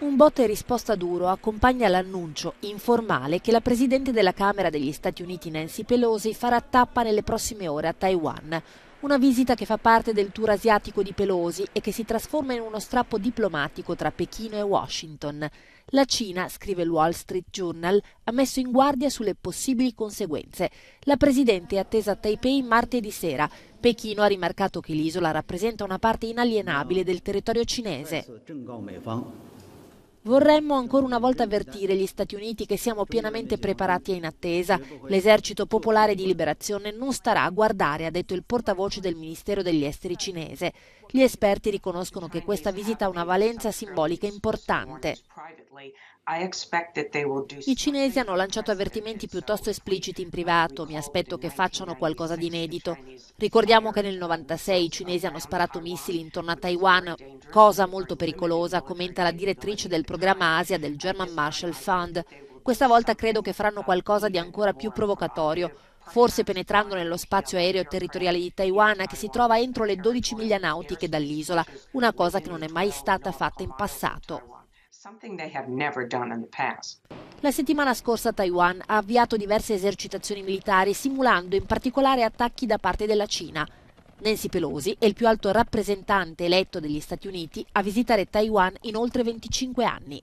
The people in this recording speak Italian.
Un botte risposta duro accompagna l'annuncio informale che la Presidente della Camera degli Stati Uniti Nancy Pelosi farà tappa nelle prossime ore a Taiwan. Una visita che fa parte del tour asiatico di Pelosi e che si trasforma in uno strappo diplomatico tra Pechino e Washington. La Cina, scrive il Wall Street Journal, ha messo in guardia sulle possibili conseguenze. La presidente è attesa a Taipei martedì sera. Pechino ha rimarcato che l'isola rappresenta una parte inalienabile del territorio cinese. Vorremmo ancora una volta avvertire gli Stati Uniti che siamo pienamente preparati e in attesa. L'esercito popolare di liberazione non starà a guardare, ha detto il portavoce del Ministero degli Esteri cinese. Gli esperti riconoscono che questa visita ha una valenza simbolica importante. I cinesi hanno lanciato avvertimenti piuttosto espliciti in privato, mi aspetto che facciano qualcosa di inedito. Ricordiamo che nel 1996 i cinesi hanno sparato missili intorno a Taiwan, cosa molto pericolosa, commenta la direttrice del programma Asia del German Marshall Fund. Questa volta credo che faranno qualcosa di ancora più provocatorio, forse penetrando nello spazio aereo territoriale di Taiwan che si trova entro le 12 miglia nautiche dall'isola, una cosa che non è mai stata fatta in passato. La settimana scorsa Taiwan ha avviato diverse esercitazioni militari simulando in particolare attacchi da parte della Cina. Nancy Pelosi è il più alto rappresentante eletto degli Stati Uniti a visitare Taiwan in oltre 25 anni.